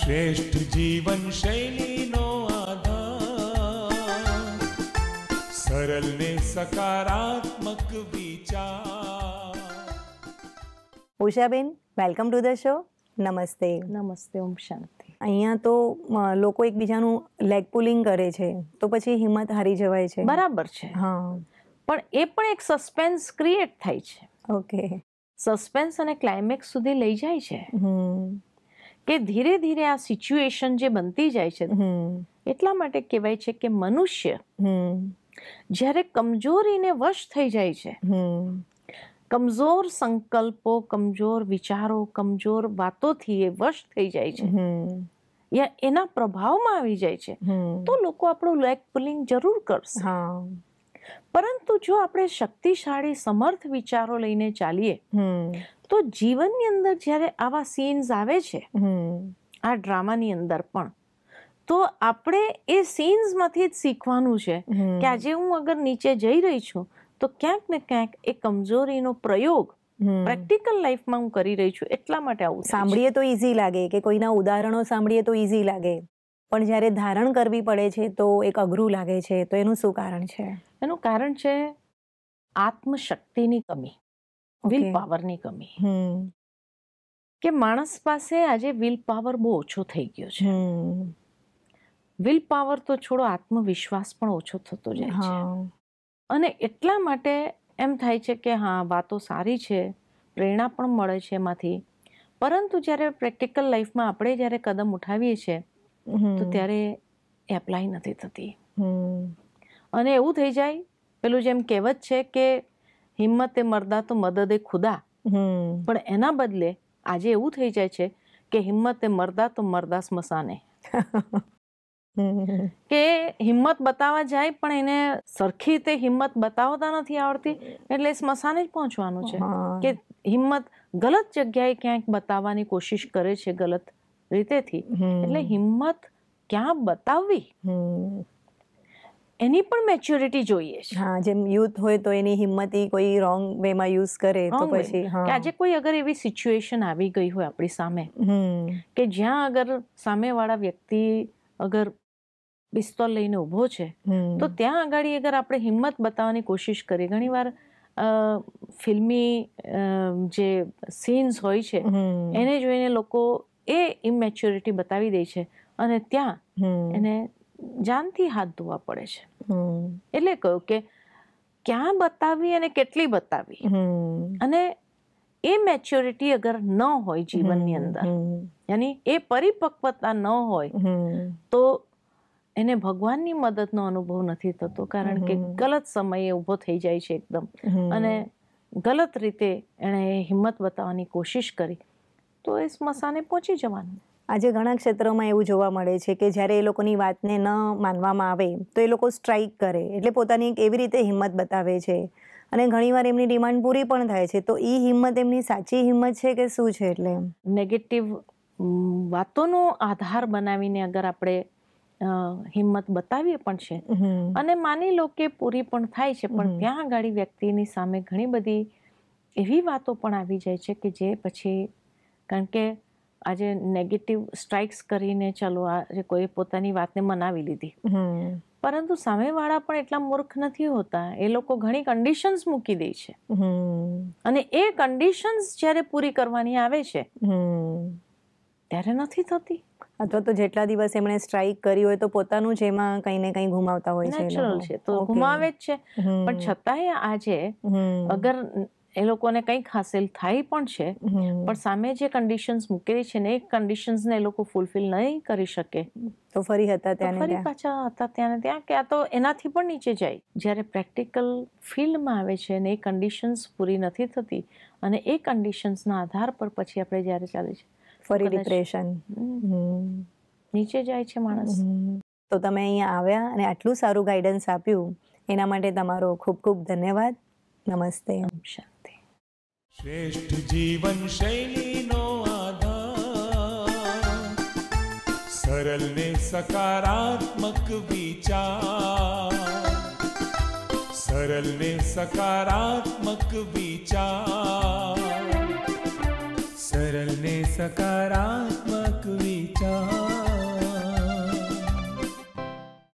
શ્રેષ્ઠ જીવન શૈલીનો આધાર સરળ ને સકારાત્મક વિચાર Ushaben welcome to the show નમસ્તે નમસ્તે ઓમ શાંતિ અહીંયા તો લોકો એકબીજાનું લેગ પુલિંગ કરે છે તો પછી હિંમત હારી જવાય છે બરાબર છે હા પણ એ પણ એક સસ્પેન્સ ક્રિએટ થાય છે ઓકે સસ્પેન્સ અને ક્લાઇમેક્સ સુધી લઈ જાય છે હમ કે ધીરે ધીરે આ સિચ્યુએશન જે બનતી જાય છે એટલા માટે કહેવાય છે કે મનુષ્ય જ્યારે કમજોરીને વશ થઈ જાય છે કમજોર સંકલ્પો કમજોર વિચારો કમજોર વાતોથી એ વશ થઈ જાય છે યા એના પ્રભાવમાં આવી જાય છે તો લોકો આપણું લેગ પુલિંગ જરૂર કરશે પરંતુ જો આપણે શક્તિશાળી સમર્થ વિચારો લઈને ચાલીએ તો જીવનની અંદર જ્યારે આવા સીન્સ આવે છે આ ડ્રામાની અંદર પણ તો આપણે એ સીન્સમાંથી જ શીખવાનું છે કે આજે હું અગર નીચે જઈ રહી છું તો ક્યાંક ને ક્યાંક એ કમજોરીનો પ્રયોગ પ્રેક્ટિકલ લાઈફમાં હું કરી રહી છું એટલા માટે આવું સાંભળીએ તો ઈઝી લાગે કે કોઈના ઉદાહરણો સાંભળીએ તો ઈઝી લાગે પણ જ્યારે ધારણ કરવી પડે છે તો એક અઘરું લાગે છે તો એનું શું કારણ છે એનું કારણ છે આત્મશક્તિની કમી વિલ પાવરની કમી કે માણસ પાસે આજે વિલ પાવર બહુ ઓછો થઈ ગયો છે વિલ પાવર તો છોડો આત્મવિશ્વાસ પણ ઓછો થતો જાય છે અને એટલા માટે એમ થાય છે કે હા વાતો સારી છે પ્રેરણા પણ મળે છે એમાંથી પરંતુ જ્યારે પ્રેક્ટિકલ લાઈફમાં આપણે જ્યારે કદમ ઉઠાવીએ છીએ તો ત્યારે એપ્લાય નથી થતી અને એવું થઈ જાય પેલું જેમ કહેવત છે કે હિંમતે મરદા તો મદદે ખુદા પણ એના બદલે આજે એવું થઈ જાય છે કે હિંમતે મરદા તો મરદા સ્મશાને કે હિંમત બતાવવા જાય પણ એને સરખી તે હિંમત બતાવતા નથી આવડતી એટલે સ્મશાને જ પહોંચવાનું છે કે હિંમત ગલત જગ્યાએ ક્યાંક બતાવવાની કોશિશ કરે છે ગલત રીતેથી એટલે હિંમત ક્યાં બતાવવી એની પણ મેચ્યોરિટી જોઈએ છે હા જેમ યુથ હોય તો એની હિંમત કોઈ રોંગ વેમાં યુઝ કરે તો પછી આજે કોઈ અગર એવી સિચ્યુએશન આવી ગઈ હોય આપણી સામે કે જ્યાં અગર સામેવાળા વ્યક્તિ અગર પિસ્તોલ લઈને ઉભો છે તો ત્યાં આગળ અગર આપણે હિંમત બતાવવાની કોશિશ કરીએ ઘણીવાર ફિલ્મી જે સીન્સ હોય છે એને જોઈને લોકો એ ઇમેચ્યોરિટી બતાવી દે છે અને ત્યાં એને જાનથી હાથ ધોવા પડે છે એટલે કહ્યું કે ક્યાં બતાવી અને કેટલી બતાવી અને એ મેચ્યોરિટી અગર ન હોય જીવનની અંદર યાની એ પરિપક્વતા ન હોય તો એને ભગવાનની મદદનો અનુભવ નથી થતો કારણ કે ગલત સમયે ઊભો થઈ જાય છે એકદમ અને ગલત રીતે એણે હિંમત બતાવવાની કોશિશ કરી તો એ સ્મશાને પહોંચી જવાનું આજે ઘણા ક્ષેત્રોમાં એવું જોવા મળે છે કે જ્યારે એ લોકોની વાતને ન માનવામાં આવે તો એ લોકો સ્ટ્રાઇક કરે એટલે પોતાની એક એવી રીતે હિંમત બતાવે છે અને ઘણીવાર એમની ડિમાન્ડ પૂરી પણ થાય છે તો એ હિંમત એમની સાચી હિંમત છે કે શું છે એટલે નેગેટિવ વાતોનો આધાર બનાવીને અગર આપણે હિંમત બતાવીએ પણ છે અને માની લો કે પૂરી પણ થાય છે પણ ત્યાં આગળ વ્યક્તિની સામે ઘણી બધી એવી વાતો પણ આવી જાય છે કે જે પછી કારણ કે આજે નેગેટિવ સ્ટ્રાઇક્સ કરીને ચાલો આજે કોઈ પોતાની વાતને મનાવી લીધી પરંતુ સામેવાળા પણ એટલા મૂર્ખ નથી હોતા એ લોકો ઘણી કન્ડિશન્સ મૂકી દે છે અને એ કન્ડિશન્સ જ્યારે પૂરી કરવાની આવે છે ત્યારે નથી થતી અથવા તો જેટલા દિવસ એમણે સ્ટ્રાઇક કરી હોય તો પોતાનું જ એમાં કંઈ ને કંઈ ગુમાવતા હોય છે તો ગુમાવે જ છે પણ છતાંય આજે અગર એ લોકોને કંઈક હાસિલ થાય પણ છે પણ સામે જે કન્ડિશન્સ મૂકેલી છે ને એ ને એ લોકો ફૂલફિલ નહીં કરી શકે તો ફરી હતા ત્યાં ફરી પાછા હતા ત્યાં ત્યાં કે આ તો એનાથી પણ નીચે જાય જ્યારે પ્રેક્ટિકલ ફિલ્ડમાં આવે છે ને એ કન્ડિશન્સ પૂરી નથી થતી અને એ કન્ડિશન્સના આધાર પર પછી આપણે જ્યારે ચાલે છે ફરી ડિપ્રેશન નીચે જાય છે માણસ તો તમે અહીંયા આવ્યા અને આટલું સારું ગાઈડન્સ આપ્યું એના માટે તમારો ખૂબ ખૂબ ધન્યવાદ નમસ્તે શાંતિ શ્રેષ્ઠ જીવન શૈલીનો આધાર સરળ ને સકારાત્મક વિચાર સરળ ને સકારાત્મક વિચાર સકારાત્મક વિચાર